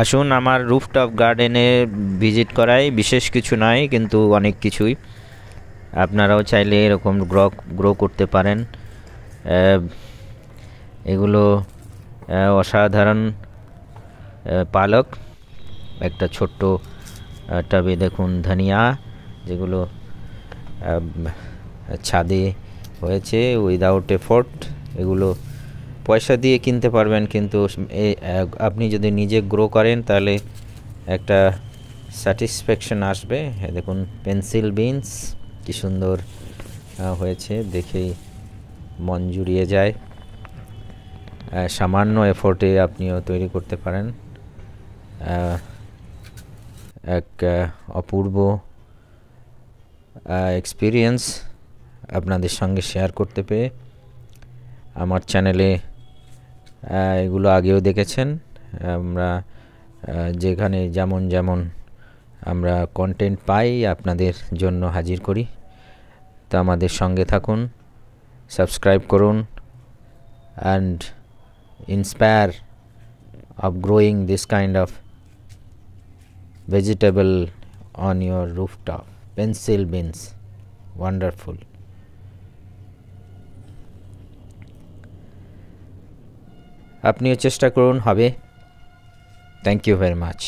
আসুন আমার রুফটপ গার্ডেনে ভিজিট করাই বিশেষ কিছু নয় কিন্তু অনেক কিছুই আপনারাও চাইলে এরকম গ্রো গ্রো করতে পারেন এগুলো অসাধারণ পালক একটা ছোট্ট টবে দেখুন ধনিয়া যেগুলো ছাদে হয়েছে উইদাউট এফোর্ট এগুলো পয়সা দিয়ে কিনতে পারবেন কিন্তু আপনি যদি নিজে গ্রো করেন তাহলে একটা স্যাটিসফ্যাকশন আসবে দেখুন পেন্সিল বিনস কি সুন্দর হয়েছে দেখেই মন জুড়িয়ে যায় সামান্য এফোর্টে আপনিও তৈরি করতে পারেন এক অপূর্ব এক্সপিরিয়েন্স আপনাদের সঙ্গে শেয়ার করতে পেয়ে আমার চ্যানেলে এগুলো আগেও দেখেছেন আমরা যেখানে যেমন যেমন আমরা কন্টেন্ট পাই আপনাদের জন্য হাজির করি তা আমাদের সঙ্গে থাকুন সাবস্ক্রাইব করুন and inspire of growing this kind of vegetable on your rooftop pencil beans wonderful আপনিও চেষ্টা করুন হবে থ্যাংক ইউ ভেরি মাচ